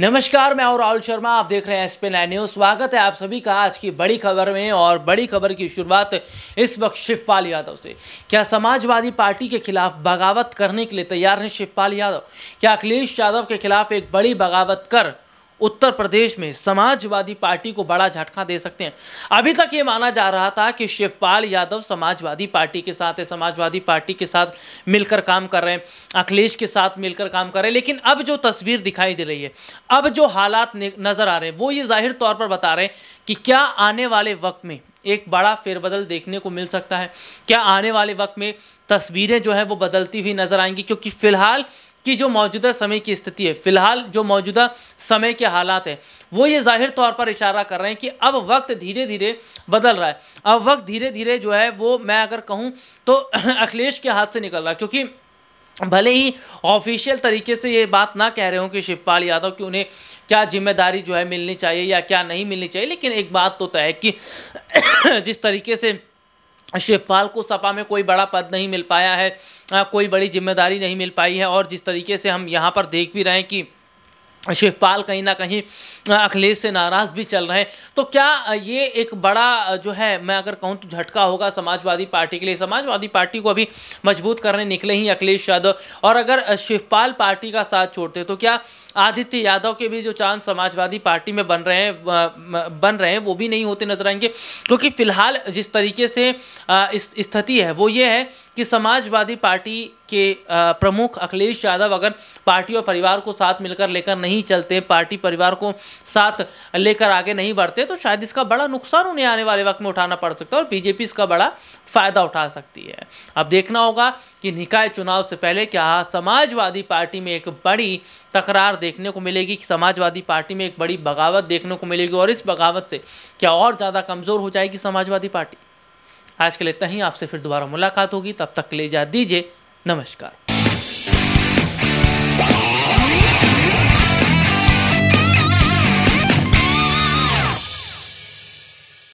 नमस्कार मैं और राहुल शर्मा आप देख रहे हैं एस नाइन न्यूज स्वागत है आप सभी का आज की बड़ी खबर में और बड़ी खबर की शुरुआत इस वक्त शिवपाल यादव से क्या समाजवादी पार्टी के खिलाफ बगावत करने के लिए तैयार हैं शिवपाल यादव क्या अखिलेश यादव के खिलाफ एक बड़ी बगावत कर उत्तर प्रदेश में समाजवादी पार्टी को बड़ा झटका दे सकते हैं अभी तक ये माना जा रहा था कि शिवपाल यादव समाजवादी पार्टी के साथ है समाजवादी पार्टी के साथ मिलकर काम कर रहे हैं अखिलेश के साथ मिलकर काम कर रहे हैं लेकिन अब जो तस्वीर दिखाई दे रही है अब जो हालात नज़र आ रहे हैं वो ये जाहिर तौर पर बता रहे हैं कि क्या आने वाले वक्त में एक बड़ा फेरबदल देखने को मिल सकता है क्या आने वाले वक्त में तस्वीरें जो है वो बदलती हुई नज़र आएंगी क्योंकि फ़िलहाल कि जो मौजूदा समय की स्थिति है फिलहाल जो मौजूदा समय के हालात हैं वो ये जाहिर तौर पर इशारा कर रहे हैं कि अब वक्त धीरे धीरे बदल रहा है अब वक्त धीरे धीरे जो है वो मैं अगर कहूँ तो अखिलेश के हाथ से निकल रहा है क्योंकि भले ही ऑफिशियल तरीके से ये बात ना कह रहे हो कि शिवपाल यादव की उन्हें क्या जिम्मेदारी जो है मिलनी चाहिए या क्या नहीं मिलनी चाहिए लेकिन एक बात तो तय है कि जिस तरीके से शिवपाल को सपा में कोई बड़ा पद नहीं मिल पाया है कोई बड़ी जिम्मेदारी नहीं मिल पाई है और जिस तरीके से हम यहाँ पर देख भी रहे हैं कि शिवपाल कहीं ना कहीं अखिलेश से नाराज़ भी चल रहे हैं तो क्या ये एक बड़ा जो है मैं अगर कहूँ तो झटका होगा समाजवादी पार्टी के लिए समाजवादी पार्टी को अभी मजबूत करने निकले ही अखिलेश यादव और अगर शिवपाल पार्टी का साथ छोड़ते तो क्या आदित्य यादव के भी जो चांद समाजवादी पार्टी में बन रहे हैं बन रहे हैं वो भी नहीं होते नजर आएंगे क्योंकि फ़िलहाल जिस तरीके से स्थिति है वो ये है कि समाजवादी पार्टी के प्रमुख अखिलेश यादव अगर पार्टी और परिवार को साथ मिलकर लेकर नहीं चलते पार्टी परिवार को साथ लेकर आगे नहीं बढ़ते तो शायद इसका बड़ा नुकसान उन्हें आने वाले वक्त में उठाना पड़ सकता है और बीजेपी इसका बड़ा फायदा उठा सकती है अब देखना होगा कि निकाय चुनाव से पहले क्या समाजवादी पार्टी में एक बड़ी तकरार देखने को मिलेगी कि समाजवादी पार्टी में एक बड़ी बगावत देखने को मिलेगी और इस बगावत से क्या और ज़्यादा कमज़ोर हो जाएगी समाजवादी पार्टी आज के लिए इतना ही आपसे फिर दोबारा मुलाकात होगी तब तक ले जा दीजिए नमस्कार